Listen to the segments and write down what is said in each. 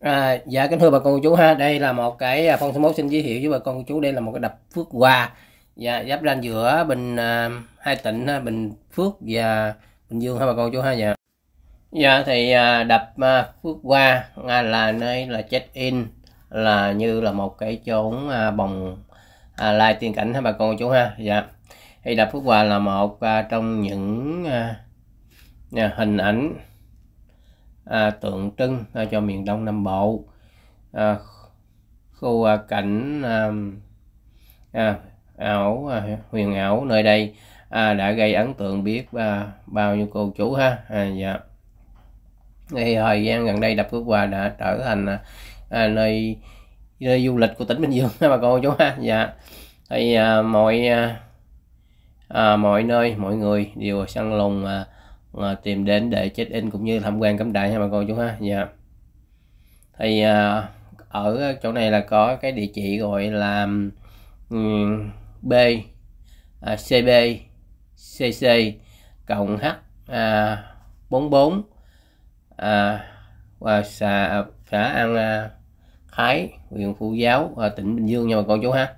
À, dạ kính thưa bà con cô chú ha đây là một cái à, phong số mốt xin giới thiệu với bà con cô chú đây là một cái đập Phước Hòa dạ, giáp ranh giữa Bình à, hai tỉnh ha, à, Bình Phước và Bình Dương ha bà con chú ha dạ dạ thì à, đập à, Phước Hòa à, là nơi là check in là như là một cái chốn à, bồng à, lai tiên cảnh ha bà con cô chú ha dạ thì đập Phước Hòa là một à, trong những à, hình ảnh à, tượng trưng à, cho miền Đông Nam Bộ à, khu à, cảnh à, à, ảo à, huyền ảo nơi đây à, đã gây ấn tượng biết à, bao nhiêu cô chú ha à, dạ thì thời gian gần đây đập Phước Hòa đã trở thành à, à nơi nơi du lịch của tỉnh Bình Dương ha bà cô chú ha dạ thì à, mọi à, à mọi nơi mọi người đều săn lùng à, và tìm đến để check in cũng như tham quan cấm đại nha bà con chú ha dạ thì à, ở chỗ này là có cái địa chỉ gọi là um, b à, cb cc cộng h à, 44 à, và xã xã an à, thái huyện phú giáo à, tỉnh bình dương nha bà con chú ha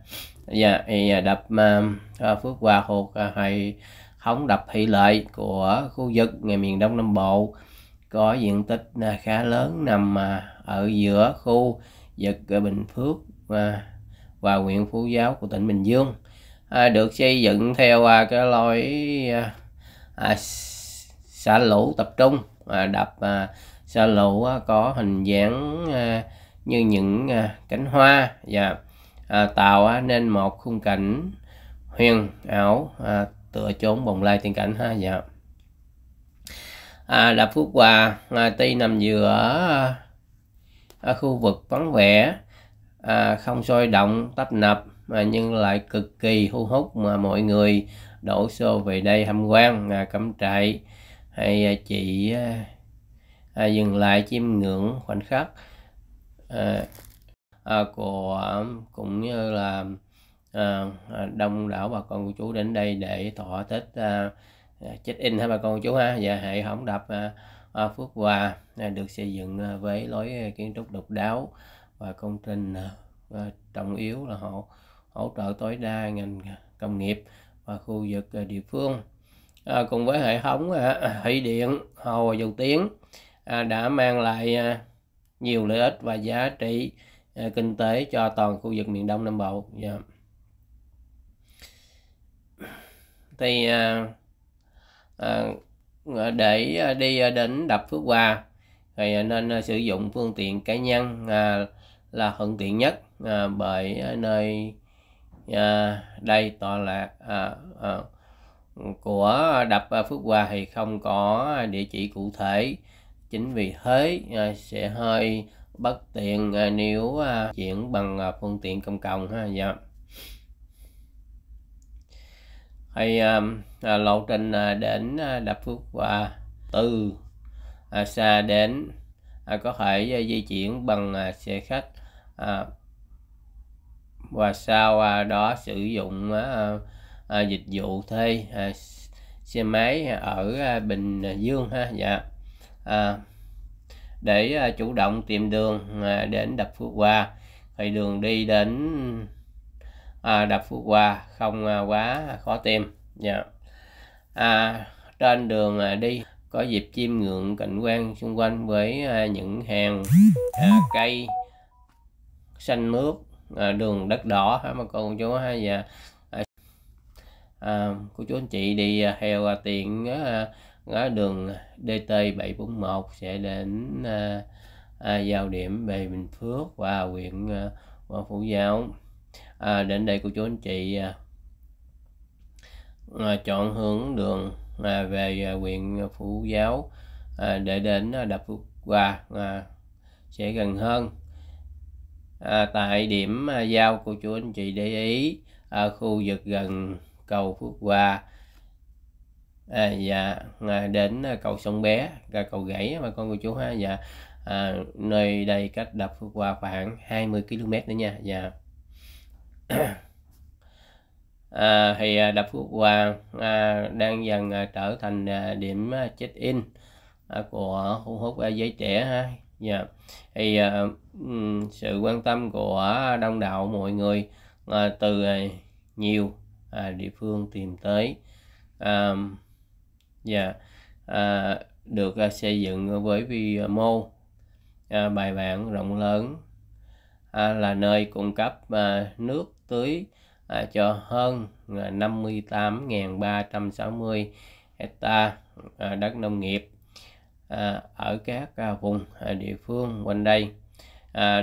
dạ yeah, thì à, đập à, à, Phước Hòa thuộc à, Hải hóng đập thị lợi của khu vực ngày miền Đông Nam Bộ có diện tích à, khá lớn nằm à, ở giữa khu vực à, Bình Phước và và huyện Phú Giáo của tỉnh Bình Dương được xây dựng theo cái lối xả lũ tập trung đập xả lũ có hình dáng như những cánh hoa và tạo nên một khung cảnh huyền ảo tựa chốn bồng lai tiên cảnh ha dạ à, đạp phước hòa à, tuy nằm giữa à, khu vực vắng vẻ à, không sôi động tấp nập mà nhưng lại cực kỳ thu hút mà mọi người đổ xô về đây tham quan à, cắm trại hay à, chỉ à, à, dừng lại chiêm ngưỡng khoảnh khắc à, à, của cũng như là Ờ, à, đông đảo bà con cô chú đến đây để thọ tết à, à, check in ha bà con cô chú ha và dạ, hệ thống đập phước hòa được xây dựng với lối kiến trúc độc đáo và công trình trọng yếu là hỗ hỗ trợ tối đa ngành công nghiệp và khu vực địa phương à, cùng với hệ thống thủy điện hồ dầu tiếng à, đã mang lại à, nhiều lợi ích và giá trị à, kinh tế cho toàn khu vực miền đông nam bộ yeah. Dạ. thì à, à, để à, đi đến đập Phước Hòa thì nên sử dụng phương tiện cá nhân là thuận tiện nhất bởi nơi đây tọa lạc của đập Phước Hòa thì không có địa chỉ cụ thể chính vì thế sẽ hơi bất tiện nếu chuyển bằng phương tiện công cộng ha dạ yeah hay um, à, lộ trình à, đến à, đập phước hòa từ à, xa đến có thể di chuyển bằng xe khách và sau đó sử dụng dịch vụ thuê xe máy ở Bình Dương ha dạ để chủ động tìm đường đến đập phước hòa thì đường đi đến à, ờ, đập phước hòa không à, quá khó tìm yeah. Dạ. à, trên đường à, đi có dịp chim ngưỡng cảnh quan xung quanh với à, những hàng à, cây xanh mướt à, đường đất đỏ hả mà cô chú ha và à, à, cô chú anh chị đi à, theo à, tiện à, ở đường DT741 sẽ đến à, à, giao điểm về Bình Phước và huyện à, Phú Giáo à, đến đây cô chú anh chị à, chọn hướng đường à, về huyện à, Phú Giáo à, để đến à, đập Phước Hòa à, sẽ gần hơn à, tại điểm à, giao cô chú anh chị để ý ở khu vực gần cầu Phước Hòa à, dạ à, đến cầu sông bé và cầu gãy mà con cô chú ha dạ à, nơi đây cách đập Phước Hòa khoảng 20 km nữa nha dạ à, thì à, đập Phước Hòa à, đang dần à, trở thành à, điểm check-in của thu hút giới trẻ ha yeah. Dạ. thì uh, sự quan tâm của đông đảo mọi người uh, từ uh, nhiều uh, địa phương tìm tới uh, yeah. uh, được uh, xây dựng với vi mô uh, bài bản rộng lớn À, là nơi cung cấp à, nước tưới à, cho hơn 58.360 hecta đất nông nghiệp ở các vùng địa phương quanh đây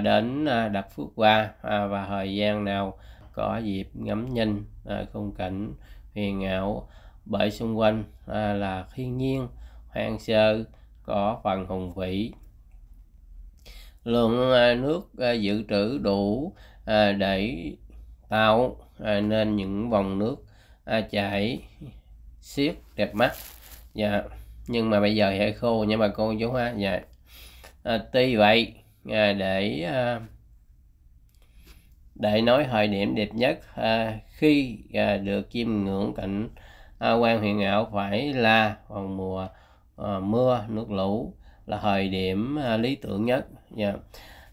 đến đập Phước Hoa và thời gian nào có dịp ngắm nhìn khung cảnh huyền ảo bởi xung quanh là thiên nhiên hoang sơ có phần hùng vĩ lượng à, nước à, dự trữ đủ à, để tạo nên những vòng nước chảy xiết đẹp mắt dạ nhưng mà bây giờ hệ khô nha bà cô chú ha dạ à, tuy vậy à, để à, để nói thời điểm đẹp nhất à, khi à, được chiêm ngưỡng cảnh à, quan huyền ảo phải là vào mùa à, mưa nước lũ là thời điểm à, lý tưởng nhất yeah. Dạ.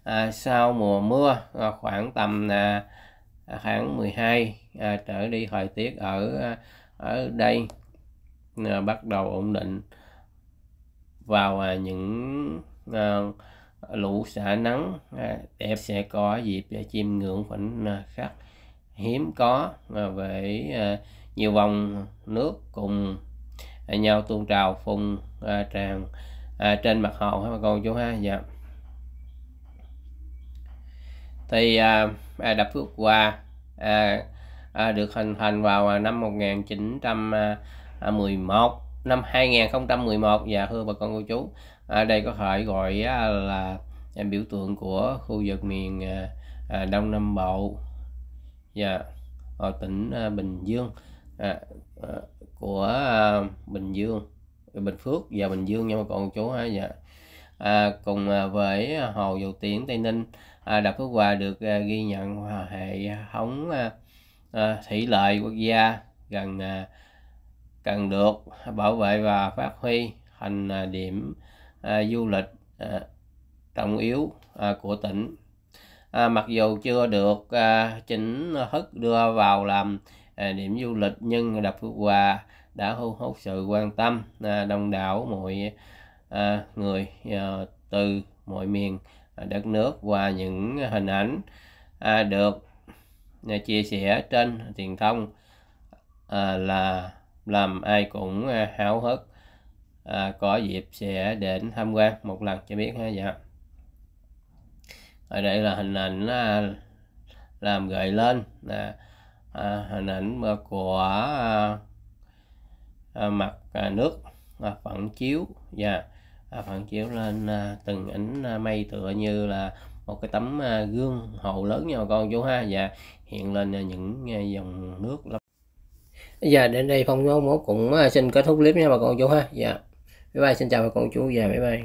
à, sau mùa mưa à, khoảng tầm à, à tháng 12 à, trở đi thời tiết ở ở đây à, bắt đầu ổn định vào à, những à, lũ xả nắng à, đẹp sẽ có dịp để chiêm ngưỡng khoảnh à, khắc hiếm có à, với à, nhiều vòng nước cùng à, nhau tuôn trào phun à, tràn à, trên mặt hồ các bà con chú ha dạ thì à, à, đập phước hòa à, à, được hình thành vào à, năm 1911 năm 2011 và dạ, thưa bà con cô chú à, đây có thể gọi à, là biểu tượng của khu vực miền à, Đông Nam Bộ và dạ, tỉnh à, Bình Dương à, à, của à, Bình Dương bình phước và bình dương nha bà con chú ha dạ à, cùng à, với à, hồ dầu tiếng tây ninh à, đập phước hòa được à, ghi nhận hệ thống à, à, thủy lợi quốc gia gần à, cần được bảo vệ và phát huy thành à, điểm à, du lịch à, trọng yếu à, của tỉnh à, mặc dù chưa được à, chính thức đưa vào làm à, điểm du lịch nhưng đập Phước Hòa đã thu hút sự quan tâm à, đông đảo mọi à, người à, từ mọi miền đất nước qua những hình ảnh được chia sẻ trên truyền thông là làm ai cũng háo hức có dịp sẽ đến tham quan một lần cho biết ha dạ ở đây là hình ảnh làm gợi lên là hình ảnh của Ờ, mặt ờ, nước ờ, phản chiếu và dạ. phản chiếu lên từng ảnh mây tựa như là một cái tấm gương hồ lớn nha bà con chú ha và dạ. hiện lên những dòng nước lấp và dạ, đến đây phong nhóm cũng xin kết thúc clip nha bà con chú ha dạ bye bye xin chào bà con chú và bye bye